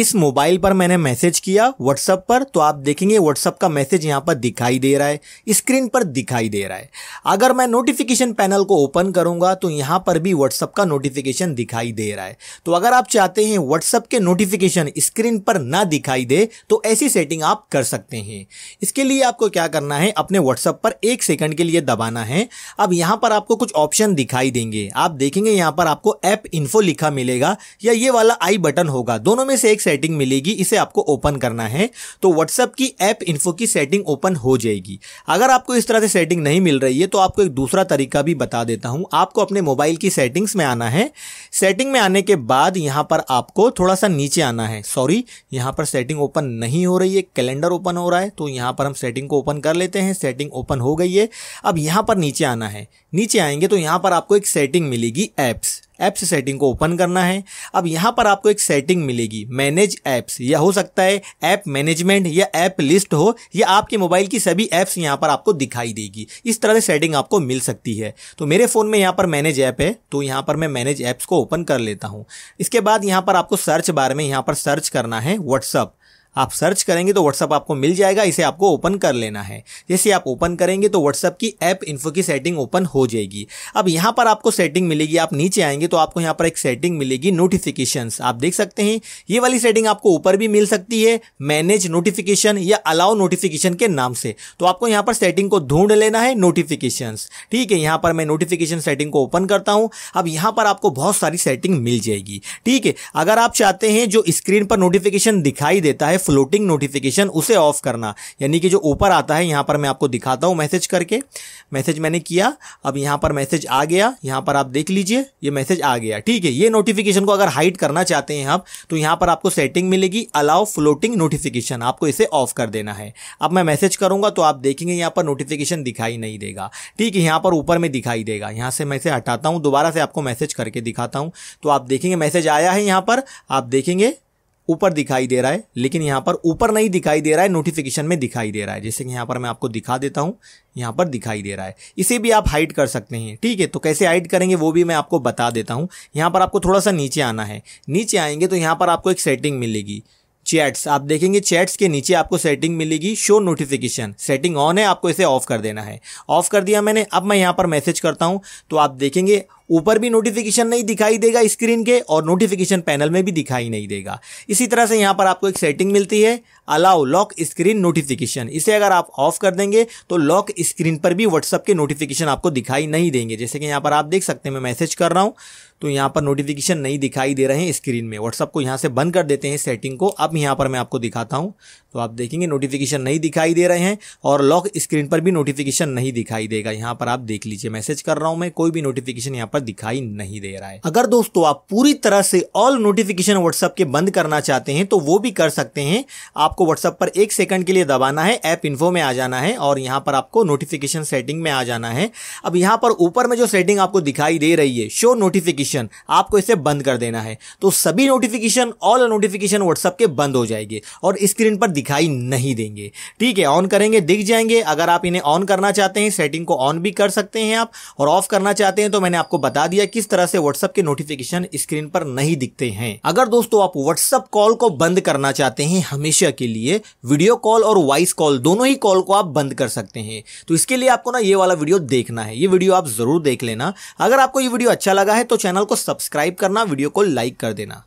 इस मोबाइल पर मैंने मैसेज किया व्हाट्सएप पर तो आप देखेंगे व्हाट्सएप का मैसेज यहाँ पर दिखाई दे रहा है स्क्रीन पर दिखाई दे रहा है अगर मैं नोटिफिकेशन पैनल को ओपन करूँगा तो यहाँ पर भी व्हाट्सएप का नोटिफिकेशन दिखाई दे रहा है तो अगर आप चाहते हैं व्हाट्सएप के नोटिफिकेशन स्क्रीन पर ना दिखाई दे तो ऐसी सेटिंग आप कर सकते हैं इसके लिए आपको क्या करना है अपने व्हाट्सएप पर एक सेकंड के लिए दबाना है अब यहाँ पर आपको कुछ ऑप्शन दिखाई देंगे आप देखेंगे यहाँ पर आपको ऐप इन्फो लिखा मिलेगा या ये वाला आई बटन होगा दोनों में से एक सेटिंग मिलेगी इसे आपको ओपन करना है तो व्हाट्सअप की ऐप इन्फो की सेटिंग ओपन हो जाएगी अगर आपको इस तरह से सेटिंग नहीं मिल रही है तो आपको एक दूसरा तरीका भी बता देता हूं आपको अपने मोबाइल की सेटिंग्स में आना है सेटिंग में आने के बाद यहां पर आपको थोड़ा सा नीचे आना है सॉरी यहां पर सेटिंग ओपन नहीं हो रही है कैलेंडर ओपन हो रहा है तो यहां पर हम सेटिंग को ओपन कर लेते हैं सेटिंग ओपन हो गई है अब यहां पर नीचे आना है नीचे आएंगे तो यहां पर आपको एक सेटिंग मिलेगी एप्स ऐप्स सेटिंग को ओपन करना है अब यहाँ पर आपको एक सेटिंग मिलेगी मैनेज ऐप्स या हो सकता है ऐप मैनेजमेंट या ऐप लिस्ट हो या आपके मोबाइल की सभी ऐप्स यहाँ पर आपको दिखाई देगी इस तरह से सेटिंग आपको मिल सकती है तो मेरे फ़ोन में यहाँ पर मैनेज ऐप है तो यहाँ पर मैं मैनेज ऐप्स को ओपन कर लेता हूँ इसके बाद यहाँ पर आपको सर्च बार में यहाँ पर सर्च करना है व्हाट्सअप आप सर्च करेंगे तो व्हाट्सअप आपको मिल जाएगा इसे आपको ओपन कर लेना है जैसे आप ओपन करेंगे तो व्हाट्सअप की ऐप इन्फो की सेटिंग ओपन हो जाएगी अब यहाँ पर आपको सेटिंग मिलेगी आप नीचे आएंगे तो आपको यहाँ पर एक सेटिंग मिलेगी नोटिफिकेशन आप देख सकते हैं ये वाली सेटिंग आपको ऊपर भी मिल सकती है मैनेज नोटिफिकेशन या अलाउ नोटिफिकेशन के नाम से तो आपको यहाँ पर सेटिंग को ढूंढ लेना है नोटिफिकेशन ठीक है यहाँ पर मैं नोटिफिकेशन सेटिंग को ओपन करता हूँ अब यहाँ पर आपको बहुत सारी सेटिंग मिल जाएगी ठीक है अगर आप चाहते हैं जो स्क्रीन पर नोटिफिकेशन दिखाई देता है फ्लोटिंग नोटिफिकेशन उसे ऑफ करना यानी कि जो ऊपर आता है यहाँ पर मैं आपको दिखाता हूँ मैसेज करके मैसेज मैंने किया अब यहाँ पर मैसेज आ गया यहाँ पर आप देख लीजिए ये मैसेज आ गया ठीक है ये नोटिफिकेशन को अगर हाइड करना चाहते हैं आप तो यहाँ पर आपको सेटिंग मिलेगी अलाउ फ्लोटिंग नोटिफिकेशन आपको इसे ऑफ कर देना है अब मैं मैसेज करूँगा तो आप देखेंगे यहाँ पर नोटिफिकेशन दिखाई नहीं देगा ठीक है यहाँ पर ऊपर में दिखाई देगा यहाँ से मैं इसे हटाता हूँ दोबारा से आपको मैसेज करके दिखाता हूँ तो आप देखेंगे मैसेज आया है यहाँ पर आप देखेंगे ऊपर दिखाई दे रहा है लेकिन यहाँ पर ऊपर नहीं दिखाई दे रहा है नोटिफिकेशन में दिखाई दे रहा है जैसे कि यहाँ पर मैं आपको दिखा देता हूँ यहाँ पर दिखाई दे रहा है इसे भी आप हाइड कर सकते हैं ठीक है तो कैसे हाइड करेंगे वो भी मैं आपको बता देता हूँ यहाँ पर आपको थोड़ा सा नीचे आना है नीचे आएंगे तो यहाँ पर आपको एक सेटिंग मिलेगी चैट्स आप देखेंगे चैट्स के नीचे आपको सेटिंग मिलेगी शो नोटिफिकेशन सेटिंग ऑन है आपको इसे ऑफ कर देना है ऑफ कर दिया मैंने अब मैं यहाँ पर मैसेज करता हूँ तो आप देखेंगे ऊपर भी नोटिफिकेशन नहीं दिखाई देगा स्क्रीन के और नोटिफिकेशन पैनल में भी दिखाई नहीं देगा इसी तरह से यहाँ पर आपको एक सेटिंग मिलती है अलाउ लॉक स्क्रीन नोटिफिकेशन इसे अगर आप ऑफ कर देंगे तो लॉक स्क्रीन पर भी व्हाट्सअप के नोटिफिकेशन आपको दिखाई नहीं देंगे जैसे कि यहाँ पर आप देख सकते हैं मैं मैसेज कर रहा हूँ तो यहाँ पर नोटिफिकेशन नहीं दिखाई दे रहे हैं स्क्रीन में व्हाट्सअप को यहाँ से बंद कर देते हैं सेटिंग को अब यहाँ पर मैं आपको दिखाता हूँ तो आप देखेंगे नोटिफिकेशन नहीं दिखाई दे रहे हैं और लॉक स्क्रीन पर भी नोटिफिकेशन नहीं दिखाई देगा यहाँ पर आप देख लीजिए मैसेज कर रहा हूँ मैं कोई भी नोटिफिकेशन यहाँ पर पर दिखाई नहीं दे रहा है अगर दोस्तों आप पूरी तरह से ऑल नोटिफिकेशन व्हाट्सएप के बंद करना चाहते हैं तो वो भी कर सकते हैं आपको व्हाट्सएप पर एक सेकंड के लिए दबाना है ऐप इन्फो में आ जाना है और यहाँ पर आपको नोटिफिकेशन सेटिंग में आ जाना है अब यहाँ पर ऊपर में जो सेटिंग आपको दिखाई दे रही है शो नोटिफिकेशन आपको इसे बंद कर देना है तो सभी नोटिफिकेशन ऑल नोटिफिकेशन व्हाट्सएप के बंद हो जाएंगे और स्क्रीन पर दिखाई नहीं देंगे ठीक है ऑन करेंगे दिख जाएंगे अगर आप इन्हें ऑन करना चाहते हैं सेटिंग को ऑन भी कर सकते हैं आप और ऑफ करना चाहते हैं तो मैंने आपको बता दिया किस तरह से व्हाट्सएप के नोटिफिकेशन स्क्रीन पर नहीं दिखते हैं अगर दोस्तों आप व्हाट्सएप कॉल को बंद करना चाहते हैं हमेशा के लिए वीडियो कॉल और वॉइस कॉल दोनों ही कॉल को आप बंद कर सकते हैं तो इसके लिए आपको ना ये वाला वीडियो देखना है ये वीडियो आप जरूर देख लेना अगर आपको ये वीडियो अच्छा लगा है तो चैनल को सब्सक्राइब करना वीडियो को लाइक कर देना